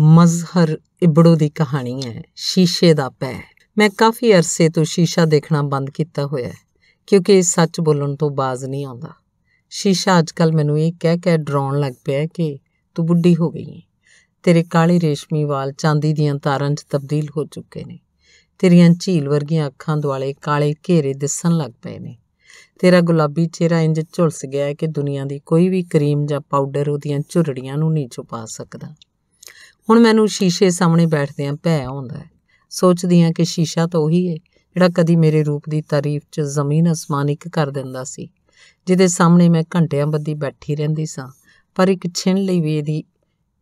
ਮਜ਼ਹਰ ਇਬੜੋ ਦੀ ਕਹਾਣੀ ਹੈ ਸ਼ੀਸ਼ੇ ਦਾ ਪੈ ਮੈਂ ਕਾਫੀ ਅਰਸੇ ਤੋਂ ਸ਼ੀਸ਼ਾ ਦੇਖਣਾ ਬੰਦ ਕੀਤਾ ਹੋਇਆ ਹੈ ਕਿਉਂਕਿ ਇਹ ਸੱਚ ਬੋਲਣ ਤੋਂ ਬਾਜ਼ ਨਹੀਂ ਆਉਂਦਾ ਸ਼ੀਸ਼ਾ ਅੱਜਕੱਲ ਮੈਨੂੰ ਇਹ ਕਹਿ ਕੇ ਡਰਾਉਣ ਲੱਗ ਪਿਆ ਕਿ ਤੂੰ ਬੁੱਢੀ ਹੋ ਗਈ ਹੈ ਤੇਰੇ ਕਾਲੇ ਰੇਸ਼ਮੀ ਵਾਲ ਚਾਂਦੀ ਦੀਆਂ ਤਾਰਾਂ 'ਚ ਤਬਦੀਲ ਹੋ ਚੁੱਕੇ ਨੇ ਤੇਰੀਆਂ ਝੀਲ ਵਰਗੀਆਂ ਅੱਖਾਂ ਦੁਆਲੇ ਕਾਲੇ ਘੇਰੇ ਦਿਸਣ ਲੱਗ ਪਏ ਨੇ ਤੇਰਾ ਗੁਲਾਬੀ ਚਿਹਰਾ ਇੰਜ ਝੁਲਸ ਗਿਆ ਹੈ ਕਿ ਦੁਨੀਆ ਦੀ ਕੋਈ ਵੀ ਕਰੀਮ ਜਾਂ ਪਾਊਡਰ ਉਹਦੀਆਂ ਝੁਰੜੀਆਂ ਨੂੰ ਨਹੀਂ ਛੁਪਾ ਸਕਦਾ ਹੁਣ ਮੈਨੂੰ ਸ਼ੀਸ਼ੇ ਸਾਹਮਣੇ ਬੈਠਦੇ ਆਂ ਭੈ ਆਉਂਦਾ ਹੈ ਸੋਚਦੀ ਆਂ ਕਿ ਸ਼ੀਸ਼ਾ ਤਾਂ ਉਹੀ ਹੈ ਜਿਹੜਾ ਕਦੀ ਮੇਰੇ ਰੂਪ ਦੀ ਤਾਰੀਫ 'ਚ ਜ਼ਮੀਨ ਅਸਮਾਨ ਇੱਕ ਕਰ ਦਿੰਦਾ ਸੀ ਜਿਹਦੇ ਸਾਹਮਣੇ ਮੈਂ ਘੰਟਿਆਂ ਬੱਧੀ ਬੈਠੀ ਰਹਿੰਦੀ ਸਾਂ ਪਰ ਇੱਕ ਛਿਣ ਲਈ ਵੀ ਇਹਦੀ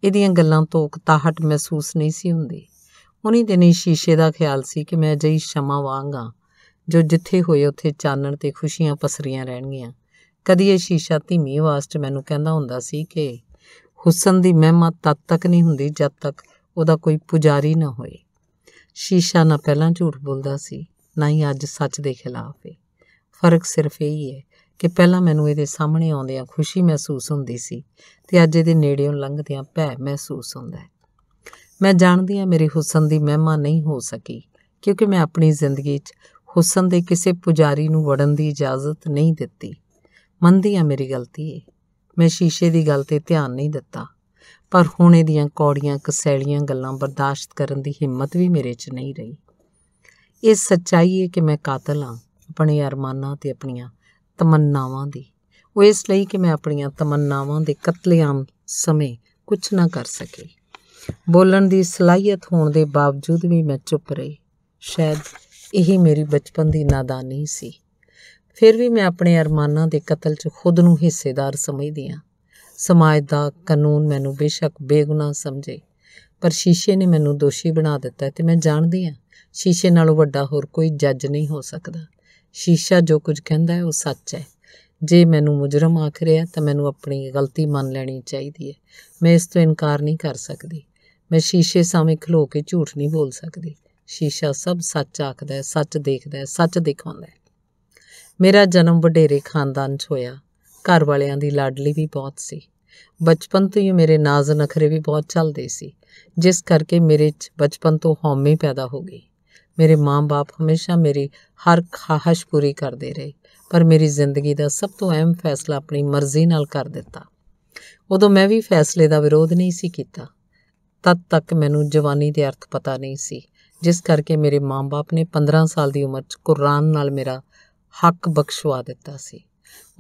ਇਹਦੀਆਂ ਗੱਲਾਂ ਤੋਂ ਉਕਤਾਹਟ ਮਹਿਸੂਸ ਨਹੀਂ ਸੀ ਹੁੰਦੀ ਉਨੀ ਦਿਨੀ ਸ਼ੀਸ਼ੇ ਦਾ ਖਿਆਲ ਸੀ ਕਿ ਮੈਂ ਅਜਿਹੀ ਸ਼ਮਾ ਵਾਂਗਾ ਜੋ ਜਿੱਥੇ ਹੋਏ ਉੱਥੇ ਚਾਨਣ ਤੇ ਖੁਸ਼ੀਆਂ ਪਸਰੀਆਂ ਰਹਿਣਗੀਆਂ ਕਦੀ ਇਹ ਸ਼ੀਸ਼ਾ ਧੀਮੀ ਆਵਾਜ਼ 'ਚ ਮੈਨੂੰ ਕਹਿੰਦਾ ਹੁੰਦਾ ਸੀ ਕਿ ਹੁਸਨ ਦੀ ਮਹਿਮਾ ਤਦ ਤੱਕ ਨਹੀਂ ਹੁੰਦੀ ਜਦ ਤੱਕ ਉਹਦਾ ਕੋਈ ਪੁਜਾਰੀ ਨਾ ਹੋਏ ਸ਼ੀਸ਼ਾ ਨਾ ਪਹਿਲਾਂ ਝੂਠ ਬੋਲਦਾ ਸੀ ਨਾ ਹੀ ਅੱਜ ਸੱਚ ਦੇ ਖਿਲਾਫ ਹੈ ਫਰਕ ਸਿਰਫ ਇਹ ਹੀ ਹੈ ਕਿ ਪਹਿਲਾਂ ਮੈਨੂੰ ਇਹਦੇ ਸਾਹਮਣੇ ਆਉਂਦਿਆਂ ਖੁਸ਼ੀ ਮਹਿਸੂਸ ਹੁੰਦੀ ਸੀ ਤੇ ਅੱਜ ਇਹਦੇ ਨੇੜਿਓਂ ਲੰਘਦਿਆਂ ਭੈ ਮਹਿਸੂਸ ਹੁੰਦਾ ਹੈ ਮੈਂ ਜਾਣਦੀ ਹਾਂ ਮੇਰੇ ਹੁਸਨ ਦੀ ਮਹਿਮਾ ਨਹੀਂ ਹੋ ਸਕੀ ਕਿਉਂਕਿ ਮੈਂ ਆਪਣੀ ਜ਼ਿੰਦਗੀ 'ਚ ਹੁਸਨ ਦੇ ਕਿਸੇ ਪੁਜਾਰੀ ਨੂੰ ਵੜਨ ਦੀ ਇਜਾਜ਼ਤ ਨਹੀਂ ਦਿੱਤੀ ਮੰਨਦੀ ਆ ਮੇਰੀ ਗਲਤੀ ਹੈ ਮੈਂ ਸ਼ੀਸ਼ੇ ਦੀ ਗੱਲ ਤੇ ਧਿਆਨ ਨਹੀਂ ਦਿੱਤਾ ਪਰ ਹੁਣ ਇਹਦੀਆਂ ਕੌੜੀਆਂ ਕਸੈਲੀਆਂ ਗੱਲਾਂ ਬਰਦਾਸ਼ਤ ਕਰਨ ਦੀ ਹਿੰਮਤ ਵੀ ਮੇਰੇ 'ਚ ਨਹੀਂ ਰਹੀ ਇਹ ਸੱਚਾਈ ਹੈ ਕਿ ਮੈਂ ਕਾਤਲ ਹਾਂ ਆਪਣੇ ਅਰਮਾਨਾਂ ਤੇ ਆਪਣੀਆਂ ਤਮੰਨਾਵਾਂ ਦੀ ਉਹ ਇਸ ਲਈ ਕਿ ਮੈਂ ਆਪਣੀਆਂ ਤਮੰਨਾਵਾਂ ਦੇ ਕਤਲੇਆਮ ਸਮੇਂ ਕੁਝ ਨਾ ਕਰ ਸਕੇ ਬੋਲਣ ਦੀ ਸਲਾਹੀਅਤ ਹੋਣ ਦੇ ਬਾਵਜੂਦ ਵੀ ਮੈਂ ਚੁੱਪ ਰਹੀ ਸ਼ਾਇਦ ਇਹੀ ਮੇਰੀ ਬਚਪਨ ਦੀ ਨਾਦਾਨੀ ਸੀ ਫਿਰ ਵੀ ਮੈਂ ਆਪਣੇ ਅਰਮਾਨਾਂ ਦੇ ਕਤਲ 'ਚ ਖੁਦ ਨੂੰ ਹਿੱਸੇਦਾਰ ਸਮਝਦੀ ਆਂ ਸਮਾਜ ਦਾ ਕਾਨੂੰਨ ਮੈਨੂੰ ਬੇਸ਼ੱਕ ਬੇਗੁਨਾਹ ਸਮਝੇ ਪਰ ਸ਼ੀਸ਼ੇ ਨੇ ਮੈਨੂੰ ਦੋਸ਼ੀ ਬਣਾ ਦਿੱਤਾ ਤੇ ਮੈਂ ਜਾਣਦੀ ਆਂ ਸ਼ੀਸ਼ੇ ਨਾਲੋਂ ਵੱਡਾ ਹੋਰ ਕੋਈ ਜੱਜ ਨਹੀਂ ਹੋ ਸਕਦਾ ਸ਼ੀਸ਼ਾ ਜੋ ਕੁਝ ਕਹਿੰਦਾ ਹੈ ਉਹ ਸੱਚ ਹੈ ਜੇ ਮੈਨੂੰ ਮੁਜਰਮ ਆਖ ਰਿਹਾ ਤਾਂ ਮੈਨੂੰ ਆਪਣੀ ਗਲਤੀ ਮੰਨ ਲੈਣੀ ਚਾਹੀਦੀ ਹੈ ਮੈਂ ਇਸ ਤੋਂ ਇਨਕਾਰ ਨਹੀਂ ਕਰ ਸਕਦੀ ਮੈਂ ਸ਼ੀਸ਼ੇ ਸਾਹਮਣੇ ਖਲੋ ਕੇ ਝੂਠ ਨਹੀਂ ਬੋਲ ਸਕਦੀ ਸ਼ੀਸ਼ਾ ਸਭ ਸੱਚ ਆਖਦਾ ਹੈ ਸੱਚ ਦੇਖਦਾ ਹੈ ਸੱਚ ਦਿਖਾਉਂਦਾ ਹੈ ਮੇਰਾ ਜਨਮ ਵਡੇਰੇ ਖਾਨਦਾਨ 'ਚ ਹੋਇਆ ਘਰ ਵਾਲਿਆਂ ਦੀ ਲਾਡਲੀ ਵੀ ਬਹੁਤ ਸੀ ਬਚਪਨ ਤੋਂ ਹੀ ਮੇਰੇ ਨਾਜ਼ ਨਖਰੇ ਵੀ ਬਹੁਤ ਚੱਲਦੇ ਸੀ ਜਿਸ ਕਰਕੇ ਮੇਰੇ 'ਚ ਬਚਪਨ ਤੋਂ ਹਉਮੈ ਪੈਦਾ ਹੋ ਗਈ ਮੇਰੇ ਮਾਂ-ਬਾਪ ਹਮੇਸ਼ਾ ਮੇਰੀ ਹਰ ਖਾਹਸ਼ ਪੂਰੀ ਕਰਦੇ ਰਹੇ ਪਰ ਮੇਰੀ ਜ਼ਿੰਦਗੀ ਦਾ ਸਭ ਤੋਂ ਅਹਿਮ ਫੈਸਲਾ ਆਪਣੀ ਮਰਜ਼ੀ ਨਾਲ ਕਰ ਦਿੱਤਾ ਉਦੋਂ ਮੈਂ ਵੀ ਫੈਸਲੇ ਦਾ ਵਿਰੋਧ ਨਹੀਂ ਸੀ ਕੀਤਾ ਤਦ ਤੱਕ ਮੈਨੂੰ ਜਵਾਨੀ ਦੇ ਅਰਥ ਪਤਾ ਨਹੀਂ ਸੀ ਜਿਸ ਕਰਕੇ ਮੇਰੇ ਮਾਂ-ਬਾਪ ਨੇ 15 ਸਾਲ ਦੀ ਉਮਰ 'ਚ ਕੁਰਾਨ ਨਾਲ ਮੇਰਾ ਹੱਕ ਬਖਸ਼ਵਾ ਦਿੱਤਾ ਸੀ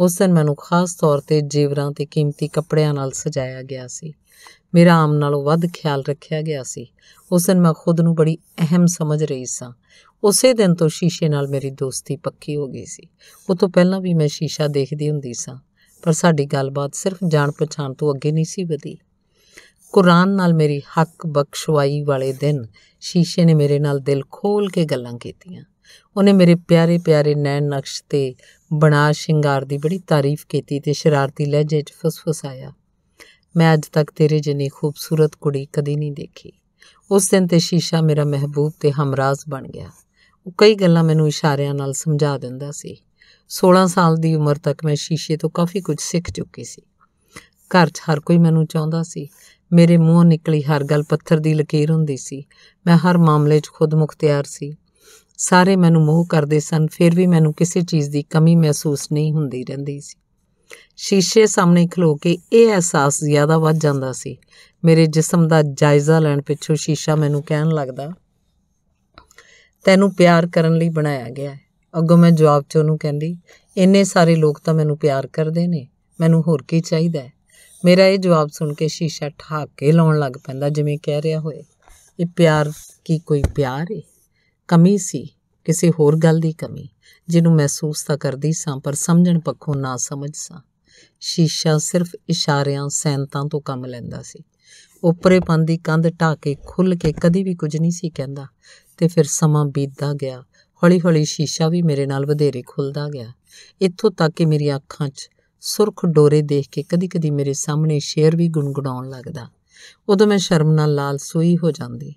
ਉਸ ਦਿਨ ਮੈਨੂੰ ਖਾਸ ਤੌਰ ਤੇ ਜੀਵਰਾਂ ਤੇ ਕੀਮਤੀ ਕੱਪੜਿਆਂ ਨਾਲ ਸਜਾਇਆ ਗਿਆ ਸੀ ਮੇਰਾ ਆਮ ਨਾਲੋਂ ਵੱਧ ਖਿਆਲ ਰੱਖਿਆ ਗਿਆ ਸੀ ਉਸ ਦਿਨ ਮੈਂ ਖੁਦ ਨੂੰ ਬੜੀ ਅਹਿਮ ਸਮਝ ਰਹੀ ਸਾਂ ਉਸੇ ਦਿਨ ਤੋਂ ਸ਼ੀਸ਼ੇ ਨਾਲ ਮੇਰੀ ਦੋਸਤੀ ਪੱਕੀ ਹੋ ਗਈ ਸੀ ਉਹ ਤੋਂ ਪਹਿਲਾਂ ਵੀ ਮੈਂ ਸ਼ੀਸ਼ਾ ਦੇਖਦੀ ਹੁੰਦੀ ਸਾਂ ਪਰ ਸਾਡੀ ਗੱਲਬਾਤ ਸਿਰਫ ਜਾਣ ਪਛਾਣ ਤੋਂ ਅੱਗੇ ਨਹੀਂ ਸੀ ਵਧੀ ਕੁਰਾਨ ਨਾਲ ਮੇਰੀ ਹੱਕ ਬਖਸ਼ਵਾਈ ਵਾਲੇ ਦਿਨ ਸ਼ੀਸ਼ੇ ਨੇ ਮੇਰੇ ਨਾਲ ਦਿਲ ਖੋਲ ਕੇ ਗੱਲਾਂ ਕੀਤੀਆਂ ਉਹਨੇ ਮੇਰੇ ਪਿਆਰੇ ਪਿਆਰੇ ਨੈਣ ਨਕਸ਼ ਤੇ ਬਣਾ ਸ਼ਿੰਗਾਰ ਦੀ ਬੜੀ ਤਾਰੀਫ ਕੀਤੀ ਤੇ ਸ਼ਰਾਰਤੀ ਲਹਿਜੇ 'ਚ ਫਸਫਸਾਇਆ ਮੈਂ ਅੱਜ ਤੱਕ ਤੇਰੇ ਜਿੰਨੀ ਖੂਬਸੂਰਤ ਕੁੜੀ ਕਦੀ ਨਹੀਂ ਦੇਖੀ ਉਸ ਦਿਨ ਤੇ ਸ਼ੀਸ਼ਾ ਮੇਰਾ ਮਹਿਬੂਬ ਤੇ ਹਮਰਾਜ਼ ਬਣ ਗਿਆ ਉਹ ਕਈ ਗੱਲਾਂ ਮੈਨੂੰ ਇਸ਼ਾਰਿਆਂ ਨਾਲ ਸਮਝਾ ਦਿੰਦਾ ਸੀ 16 ਸਾਲ ਦੀ ਉਮਰ ਤੱਕ ਮੈਂ ਸ਼ੀਸ਼ੇ ਤੋਂ ਕਾਫੀ ਕੁਝ ਸਿੱਖ ਚੁੱਕੀ ਸੀ ਘਰ 'ਚ ਹਰ ਕੋਈ ਮੈਨੂੰ ਚਾਹੁੰਦਾ ਸੀ ਮੇਰੇ ਮੂੰਹੋਂ ਨਿਕਲੀ ਹਰ ਗੱਲ ਪੱਥਰ ਦੀ ਲਕੀਰ ਹੁੰਦੀ ਸੀ ਮੈਂ ਹਰ ਮਾਮਲੇ 'ਚ ਖੁਦ ਮੁਖਤਿਆਰ ਸੀ ਸਾਰੇ ਮੈਨੂੰ ਮੋਹ ਕਰਦੇ ਸਨ ਫਿਰ ਵੀ ਮੈਨੂੰ ਕਿਸੇ ਚੀਜ਼ ਦੀ ਕਮੀ ਮਹਿਸੂਸ ਨਹੀਂ ਹੁੰਦੀ ਰਹਿੰਦੀ ਸੀ ਸ਼ੀਸ਼ੇ ਸਾਹਮਣੇ ਖਲੋ ਕੇ ਇਹ ਅਹਿਸਾਸ ਜ਼ਿਆਦਾ ਵੱਧ ਜਾਂਦਾ ਸੀ ਮੇਰੇ ਜਿਸਮ ਦਾ ਜਾਇਜ਼ਾ ਲੈਣ ਪਿੱਛੋਂ ਸ਼ੀਸ਼ਾ ਮੈਨੂੰ ਕਹਿਣ ਲੱਗਦਾ ਤੈਨੂੰ ਪਿਆਰ ਕਰਨ ਲਈ ਬਣਾਇਆ ਗਿਆ ਹੈ ਅੱਗੋਂ ਮੈਂ ਜਵਾਬ 'ਚ ਉਹਨੂੰ ਕਹਿੰਦੀ ਇੰਨੇ ਸਾਰੇ ਲੋਕ ਤਾਂ ਮੈਨੂੰ ਪਿਆਰ ਕਰਦੇ ਨੇ ਮੈਨੂੰ ਹੋਰ ਕੀ ਚਾਹੀਦਾ ਹੈ ਮੇਰਾ ਇਹ ਜਵਾਬ ਸੁਣ ਕੇ ਸ਼ੀਸ਼ਾ ਠਾਕ ਕੇ ਲਾਉਣ ਲੱਗ ਪੈਂਦਾ ਜਿਵੇਂ ਕਹਿ ਰਿਹਾ ਹੋਏ ਇਹ ਪਿਆਰ ਕੀ ਕੋਈ ਪਿਆਰ ਹੈ ਕਮੀ ਸੀ ਕਿਸੇ ਹੋਰ ਗੱਲ ਦੀ ਕਮੀ ਜਿਹਨੂੰ ਮਹਿਸੂਸ ਤਾਂ ਕਰਦੀ ਸਾਂ ਪਰ ਸਮਝਣ ਪੱਖੋਂ ਨਾ ਸਮਝ ਸਾਂ ਸ਼ੀਸ਼ਾ ਸਿਰਫ ਇਸ਼ਾਰਿਆਂ ਸੈਨਤਾਂ ਤੋਂ ਕੰਮ ਲੈਂਦਾ ਸੀ ਪੰਨ ਦੀ ਕੰਧ ਢਾ ਕੇ ਖੁੱਲ ਕੇ ਕਦੀ ਵੀ ਕੁਝ ਨਹੀਂ ਸੀ ਕਹਿੰਦਾ ਤੇ ਫਿਰ ਸਮਾਂ ਬੀਤਦਾ ਗਿਆ ਹੌਲੀ-ਹੌਲੀ ਸ਼ੀਸ਼ਾ ਵੀ ਮੇਰੇ ਨਾਲ ਵਧੇਰੇ ਖੁੱਲਦਾ ਗਿਆ ਇੱਥੋਂ ਤੱਕ ਕਿ ਮੇਰੀ ਅੱਖਾਂ 'ਚ ਸੁਰਖ ਡੋਰੇ ਦੇਖ ਕੇ ਕਦੀ-ਕਦੀ ਮੇਰੇ ਸਾਹਮਣੇ ਸ਼ੇਰ ਵੀ ਗੁੰਗੜਾਉਣ ਲੱਗਦਾ ਉਦੋਂ ਮੈਂ ਸ਼ਰਮ ਨਾਲ ਲਾਲ ਸੋਈ ਹੋ ਜਾਂਦੀ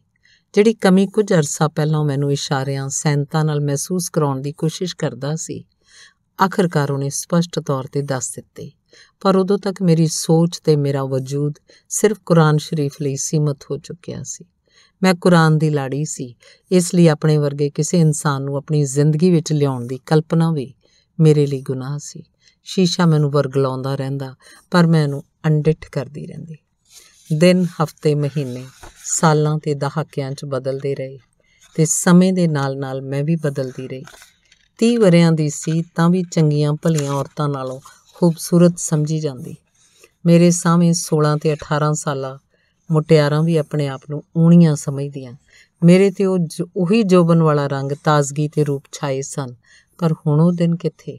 ਜਿਹੜੀ ਕਮੀ ਕੁਝ ਅਰਸਾ ਪਹਿਲਾਂ ਮੈਨੂੰ ਇਸ਼ਾਰਿਆਂ ਸੈਂਤਾਂ ਨਾਲ ਮਹਿਸੂਸ ਕਰਾਉਣ ਦੀ ਕੋਸ਼ਿਸ਼ ਕਰਦਾ ਸੀ ਆਖਰਕਾਰ ਉਹਨੇ ਸਪਸ਼ਟ ਤੌਰ ਤੇ ਦੱਸ ਦਿੱਤੇ ਪਰ ਉਦੋਂ ਤੱਕ ਮੇਰੀ ਸੋਚ ਤੇ ਮੇਰਾ ਵਜੂਦ ਸਿਰਫ ਕੁਰਾਨ ਸ਼ਰੀਫ ਲਈ ਸੀਮਤ ਹੋ ਚੁੱਕਿਆ ਸੀ ਮੈਂ ਕੁਰਾਨ ਦੀ ਲਾੜੀ ਸੀ ਇਸ ਲਈ ਆਪਣੇ ਵਰਗੇ ਕਿਸੇ ਇਨਸਾਨ ਨੂੰ ਆਪਣੀ ਜ਼ਿੰਦਗੀ ਵਿੱਚ ਲਿਆਉਣ ਦੀ ਕਲਪਨਾ ਵੀ ਮੇਰੇ ਲਈ ਗੁਨਾਹ ਸੀ ਸ਼ੀਸ਼ਾ ਮੈਨੂੰ ਵਰਗਲਾਉਂਦਾ ਰਹਿੰਦਾ ਪਰ ਮੈਂ ਉਹਨੂੰ ਅਨਡਿਟ ਕਰਦੀ ਰਹਿੰਦੀ ਦਿਨ ਹਫ਼ਤੇ ਮਹੀਨੇ ਸਾਲਾਂ ਤੇ ਦਹਾਕਿਆਂ 'ਚ ਬਦਲਦੇ ਰਹੇ ਤੇ ਸਮੇਂ ਦੇ ਨਾਲ-ਨਾਲ ਮੈਂ ਵੀ ਬਦਲਦੀ ਰਹੀ 30 ਵਰਿਆਂ ਦੀ ਸੀ ਤਾਂ ਵੀ ਚੰਗੀਆਂ ਭਲੀਆਂ ਔਰਤਾਂ ਨਾਲੋਂ ਖੂਬਸੂਰਤ ਸਮਝੀ ਜਾਂਦੀ ਮੇਰੇ ਸਾਹਮਣੇ 16 ਤੇ 18 ਸਾਲਾਂ ਮੁਟਿਆਰਾਂ ਵੀ ਆਪਣੇ ਆਪ ਨੂੰ ਊਣੀਆਂ ਸਮਝਦੀਆਂ ਮੇਰੇ ਤੇ ਉਹ ਉਹੀ ਜੋਬਨ ਵਾਲਾ ਰੰਗ ਤਾਜ਼ਗੀ ਤੇ ਰੂਪ ਛਾਏ ਸਨ ਪਰ ਹੁਣ ਉਹ ਦਿਨ ਕਿੱਥੇ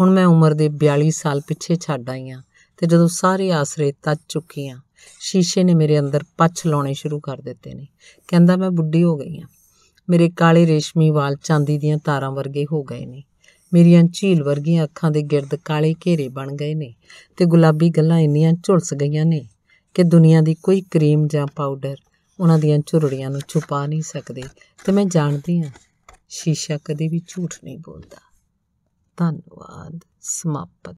ਹੁਣ ਮੈਂ ਉਮਰ ਦੇ 42 ਸਾਲ ਪਿੱਛੇ ਛੱਡ ਆਈ ਆ ਤੇ ਜਦੋਂ ਸਾਰੇ ਆਸਰੇ ਤੱਜ ਚੁੱਕੀ ਆ ਸ਼ੀਸ਼ੇ ਨੇ ਮੇਰੇ ਅੰਦਰ ਪੱਛ ਲਾਉਣੇ ਸ਼ੁਰੂ ਕਰ ਦਿੱਤੇ ਨੇ ਕਹਿੰਦਾ ਮੈਂ ਬੁੱਢੀ ਹੋ ਗਈ ਆ ਮੇਰੇ ਕਾਲੇ ਰੇਸ਼ਮੀ ਵਾਲ ਚਾਂਦੀ ਦੀਆਂ ਤਾਰਾਂ ਵਰਗੇ ਹੋ ਗਏ ਨੇ ਮੇਰੀਆਂ ਝੀਲ ਵਰਗੀਆਂ ਅੱਖਾਂ ਦੇ ਗਿਰਦ ਕਾਲੇ ਘੇਰੇ ਬਣ ਗਏ ਨੇ ਤੇ ਗੁਲਾਬੀ ਗੱਲਾਂ ਇੰਨੀਆਂ ਝੁਲਸ ਗਈਆਂ ਨੇ ਕਿ ਦੁਨੀਆ ਦੀ ਕੋਈ ਕਰੀਮ ਜਾਂ ਪਾਊਡਰ ਉਹਨਾਂ ਦੀਆਂ ਝੁਰੜੀਆਂ ਨੂੰ ਛੁਪਾ ਨਹੀਂ ਸਕਦੇ ਤੇ ਮੈਂ ਜਾਣਦੀ ਹਾਂ ਸ਼ੀਸ਼ਾ ਕਦੇ ਵੀ ਝੂਠ ਨਹੀਂ ਬੋਲਦਾ ਧੰਨਵਾਦ ਸਮਾਪਤ